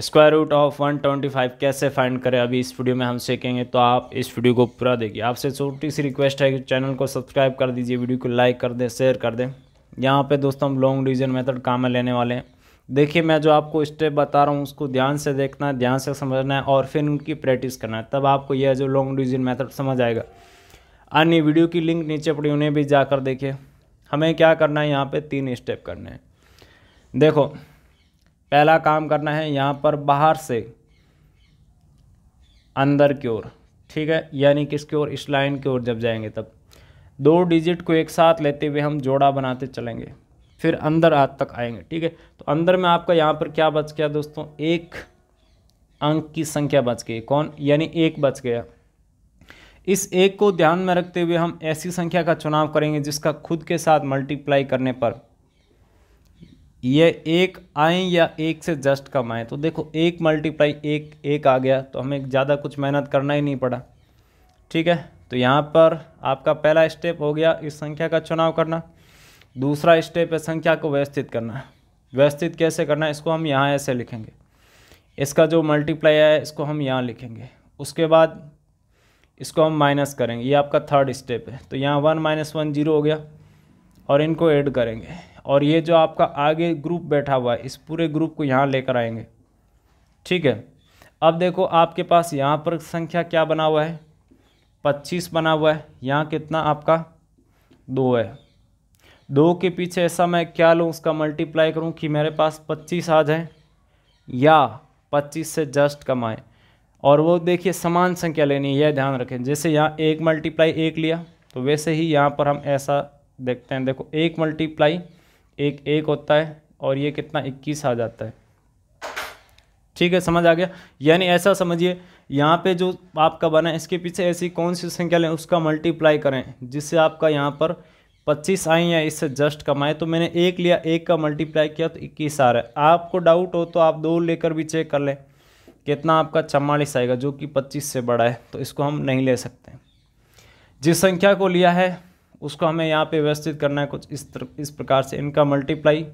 square root of one twenty five कैसे find करें अभी इस वीडियो में हम सीखेंगे तो आप इस वीडियो को पूरा देखिए आपसे छोटी सी रिक्वेस्ट है कि चैनल को सब्सक्राइब कर दीजिए वीडियो को लाइक कर दें शेयर कर दें यहाँ पे दोस्तों हम लॉन्ग डिविजन मेथड काम में लेने वाले हैं देखिए मैं जो आपको स्टेप बता रहा हूँ उसको ध्यान से देखना है ध्यान से समझना है और फिर उनकी प्रैक्टिस करना है तब आपको यह जो लॉन्ग डिविजन मैथड समझ आएगा अन्य वीडियो की लिंक नीचे पड़ी उन्हें भी जाकर देखिए हमें क्या करना है यहाँ पर तीन स्टेप करने हैं देखो पहला काम करना है यहाँ पर बाहर से अंदर की ओर ठीक है यानी किसकी ओर इस लाइन की ओर जब जाएंगे तब दो डिजिट को एक साथ लेते हुए हम जोड़ा बनाते चलेंगे फिर अंदर आज तक आएंगे ठीक है तो अंदर में आपका यहाँ पर क्या बच गया दोस्तों एक अंक की संख्या बच गई कौन यानी एक बच गया इस एक को ध्यान में रखते हुए हम ऐसी संख्या का चुनाव करेंगे जिसका खुद के साथ मल्टीप्लाई करने पर ये एक आए या एक से जस्ट कम आए तो देखो एक मल्टीप्लाई एक एक आ गया तो हमें ज़्यादा कुछ मेहनत करना ही नहीं पड़ा ठीक है तो यहाँ पर आपका पहला स्टेप हो गया इस संख्या का चुनाव करना दूसरा स्टेप है संख्या को व्यवस्थित करना व्यवस्थित कैसे करना है इसको हम यहाँ ऐसे लिखेंगे इसका जो मल्टीप्लाई है इसको हम यहाँ लिखेंगे उसके बाद इसको हम माइनस करेंगे ये आपका थर्ड स्टेप है तो यहाँ वन माइनस वन जीरो हो गया और इनको ऐड करेंगे और ये जो आपका आगे ग्रुप बैठा हुआ है इस पूरे ग्रुप को यहाँ लेकर आएंगे ठीक है अब देखो आपके पास यहाँ पर संख्या क्या बना हुआ है पच्चीस बना हुआ है यहाँ कितना आपका दो है दो के पीछे ऐसा मैं क्या लूँ उसका मल्टीप्लाई करूँ कि मेरे पास पच्चीस आ जाए या पच्चीस से जस्ट कम आए और वो देखिए समान संख्या लेनी है यह ध्यान रखें जैसे यहाँ एक मल्टीप्लाई एक लिया तो वैसे ही यहाँ पर हम ऐसा देखते हैं देखो एक मल्टीप्लाई एक एक होता है और ये कितना इक्कीस आ जाता है ठीक है समझ आ गया यानी ऐसा समझिए यहाँ पे जो आपका बना है इसके पीछे ऐसी कौन सी संख्या लें उसका मल्टीप्लाई करें जिससे आपका यहाँ पर पच्चीस आए या इससे जस्ट कम आए तो मैंने एक लिया एक का मल्टीप्लाई किया तो इक्कीस आ रहा है आपको डाउट हो तो आप दो लेकर भी चेक कर लें कितना आपका चवालीस आएगा जो कि पच्चीस से बड़ा है तो इसको हम नहीं ले सकते जिस संख्या को लिया है उसको हमें यहाँ पे व्यवस्थित करना है कुछ इस तर, इस प्रकार से इनका मल्टीप्लाई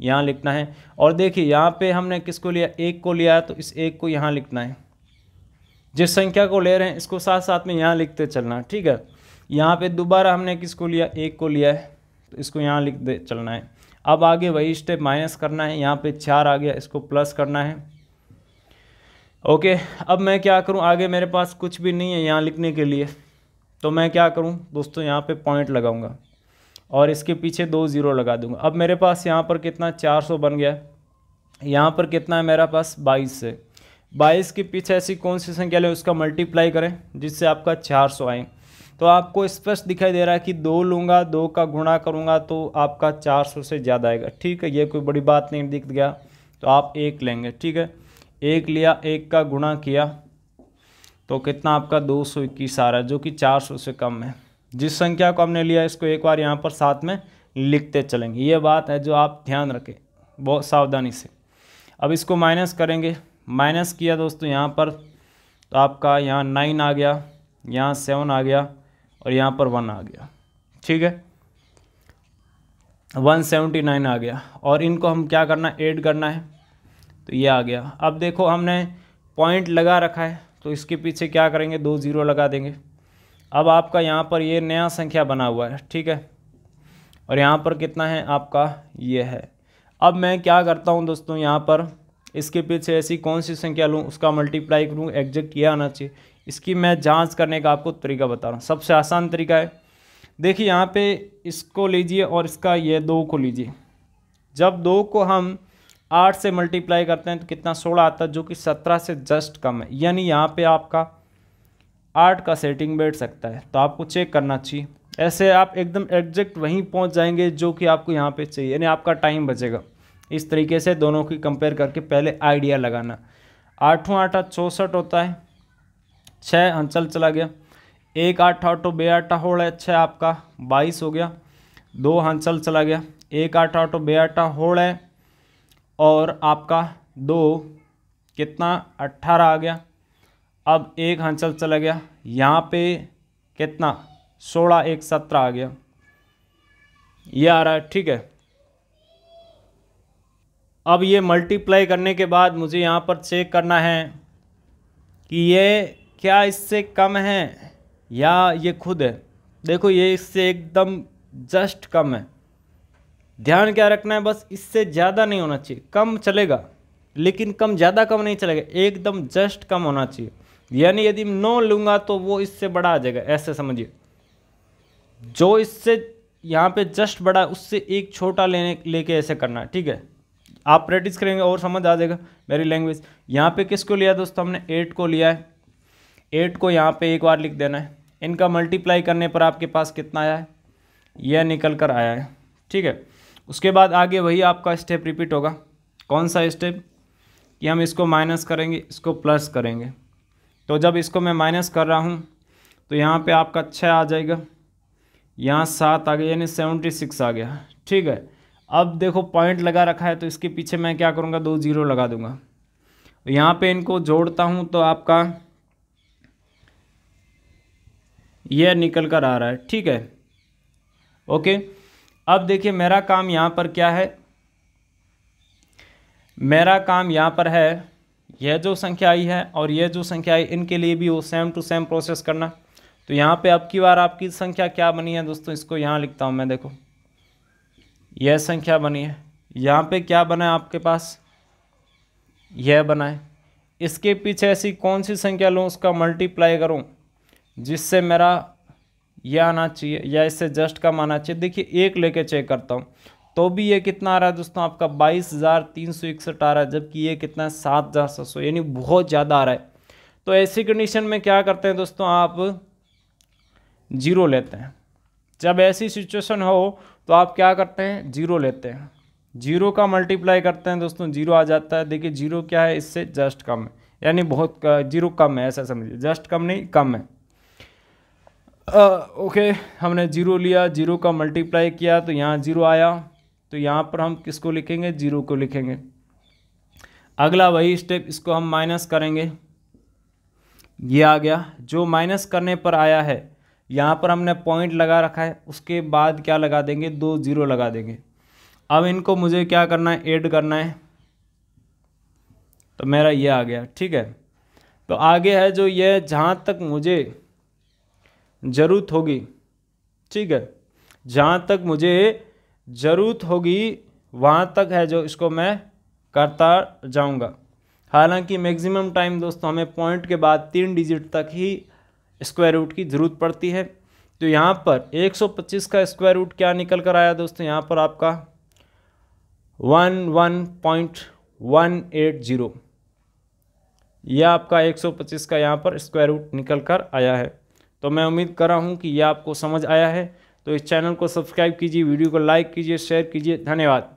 यहाँ लिखना है और देखिए यहाँ पे हमने किसको लिया एक को लिया तो इस एक को यहाँ लिखना है जिस संख्या को ले रहे हैं इसको साथ साथ में यहाँ लिखते चलना है ठीक है यहाँ पे दोबारा हमने किसको लिया एक को लिया है तो इसको यहाँ लिख दे चलना है अब आगे वही स्टेप माइनस करना है यहाँ पर चार आ गया इसको प्लस करना है ओके अब मैं क्या करूँ आगे मेरे पास कुछ भी नहीं है यहाँ लिखने के लिए तो मैं क्या करूँ दोस्तों यहाँ पे पॉइंट लगाऊंगा और इसके पीछे दो ज़ीरो लगा दूंगा अब मेरे पास यहाँ पर कितना चार सौ बन गया है यहाँ पर कितना है मेरा पास बाईस है बाईस के पीछे ऐसी कौन सी संख्या लें उसका मल्टीप्लाई करें जिससे आपका चार सौ आए तो आपको स्पष्ट दिखाई दे रहा है कि दो लूँगा दो का गुणा करूँगा तो आपका चार सौ से ज़्यादा आएगा ठीक है ये कोई बड़ी बात नहीं दिख गया तो आप एक लेंगे ठीक है एक लिया एक का गुणा किया तो कितना आपका दो सौ इक्कीस आ रहा है जो कि चार सौ से कम है जिस संख्या को हमने लिया इसको एक बार यहाँ पर साथ में लिखते चलेंगे ये बात है जो आप ध्यान रखें बहुत सावधानी से अब इसको माइनस करेंगे माइनस किया दोस्तों यहाँ पर तो आपका यहाँ नाइन आ गया यहाँ सेवन आ गया और यहाँ पर वन आ गया ठीक है वन सेवेंटी नाइन आ गया और इनको हम क्या करना ऐड करना है तो ये आ गया अब देखो हमने पॉइंट लगा रखा है तो इसके पीछे क्या करेंगे दो ज़ीरो लगा देंगे अब आपका यहाँ पर ये नया संख्या बना हुआ है ठीक है और यहाँ पर कितना है आपका ये है अब मैं क्या करता हूँ दोस्तों यहाँ पर इसके पीछे ऐसी कौन सी संख्या लूँ उसका मल्टीप्लाई करूँ एग्जैक्ट ये आना चाहिए इसकी मैं जांच करने का आपको तरीका बता रहा हूँ सबसे आसान तरीका है देखिए यहाँ पे इसको लीजिए और इसका ये दो को लीजिए जब दो को हम आठ से मल्टीप्लाई करते हैं तो कितना सोलह आता है जो कि सत्रह से जस्ट कम है यानी यहाँ पे आपका आठ का सेटिंग बैठ सकता है तो आपको चेक करना चाहिए ऐसे आप एकदम एग्जैक्ट वहीं पहुँच जाएंगे जो कि आपको यहाँ पे चाहिए यानी आपका टाइम बचेगा इस तरीके से दोनों की कंपेयर करके पहले आइडिया लगाना आठों आटा चौंसठ होता है छः हंचल चला गया एक आठ ऑटो बे आटा होड़ है छः आपका बाईस हो गया दो हंचल चला गया एक आठ ऑटो बे आटा होड़ है और आपका दो कितना अट्ठारह आ गया अब एक हंसल चला गया यहाँ पे कितना सोलह एक सत्रह आ गया ये आ रहा है ठीक है अब ये मल्टीप्लाई करने के बाद मुझे यहाँ पर चेक करना है कि ये क्या इससे कम है या ये खुद है देखो ये इससे एकदम जस्ट कम है ध्यान क्या रखना है बस इससे ज़्यादा नहीं होना चाहिए कम चलेगा लेकिन कम ज़्यादा कम नहीं चलेगा एकदम जस्ट कम होना चाहिए यानी यदि नौ लूँगा तो वो इससे बड़ा आ जाएगा ऐसे समझिए जो इससे यहाँ पे जस्ट बड़ा उससे एक छोटा लेने लेके ऐसे करना है ठीक है आप प्रैक्टिस करेंगे और समझ आ जाएगा मेरी लैंग्वेज यहाँ पे किसको लिया दोस्तों हमने एट को लिया है एट को यहाँ पे एक बार लिख देना है इनका मल्टीप्लाई करने पर आपके पास कितना आया है यह निकल कर आया है ठीक है उसके बाद आगे वही आपका स्टेप रिपीट होगा कौन सा स्टेप कि हम इसको माइनस करेंगे इसको प्लस करेंगे तो जब इसको मैं माइनस कर रहा हूँ तो यहाँ पे आपका छः आ जाएगा यहाँ सात आ गया यानी सेवेंटी सिक्स आ गया ठीक है अब देखो पॉइंट लगा रखा है तो इसके पीछे मैं क्या करूँगा दो जीरो लगा दूँगा यहाँ पे इनको जोड़ता हूँ तो आपका यह निकल कर आ रहा है ठीक है ओके अब देखिए मेरा काम यहाँ पर क्या है मेरा काम यहाँ पर है यह जो संख्या आई है और यह जो संख्या आई इनके लिए भी वो सेम टू सेम प्रोसेस करना तो यहाँ पे अब की बार आपकी संख्या क्या बनी है दोस्तों इसको यहाँ लिखता हूँ मैं देखो यह संख्या बनी है यहाँ पे क्या बना है आपके पास यह बना है इसके पीछे ऐसी कौन सी संख्या लूँ उसका मल्टीप्लाई करूँ जिससे मेरा यह आना चाहिए या इससे जस्ट कम आना चाहिए देखिए एक लेके चेक करता हूँ तो भी ये कितना आ रहा है दोस्तों आपका बाईस हज़ार तीन सौ इकसठ आ रहा है जबकि ये कितना है सात हज़ार सात सौ यानी बहुत ज़्यादा आ रहा है तो ऐसी कंडीशन में क्या करते हैं दोस्तों आप जीरो लेते हैं जब ऐसी सिचुएशन हो तो आप क्या करते हैं जीरो लेते हैं जीरो का मल्टीप्लाई करते हैं दोस्तों जीरो आ जाता है देखिए जीरो क्या है इससे जस्ट कम है यानी बहुत जीरो कम है ऐसा समझिए जस्ट कम नहीं कम है ओके हमने जीरो लिया जीरो का मल्टीप्लाई किया तो यहाँ जीरो आया तो यहाँ पर हम किसको लिखेंगे जीरो को लिखेंगे अगला वही स्टेप इसको हम माइनस करेंगे ये आ गया जो माइनस करने पर आया है यहाँ पर हमने पॉइंट लगा रखा है उसके बाद क्या लगा देंगे दो जीरो लगा देंगे अब इनको मुझे क्या करना है ऐड करना है तो मेरा ये आ गया ठीक है तो आगे है जो ये जहाँ तक मुझे ज़रूरत होगी ठीक है जहाँ तक मुझे ज़रूरत होगी वहाँ तक है जो इसको मैं करता जाऊँगा हालांकि मैक्सिमम टाइम दोस्तों हमें पॉइंट के बाद तीन डिजिट तक ही स्क्वायर रूट की ज़रूरत पड़ती है तो यहाँ पर 125 का स्क्वायर रूट क्या निकल कर आया दोस्तों यहाँ पर आपका one one point one eight zero आपका 125 का यहाँ पर स्क्वायर रूट निकल कर आया है तो मैं उम्मीद कर रहा हूँ कि यह आपको समझ आया है तो इस चैनल को सब्सक्राइब कीजिए वीडियो को लाइक कीजिए शेयर कीजिए धन्यवाद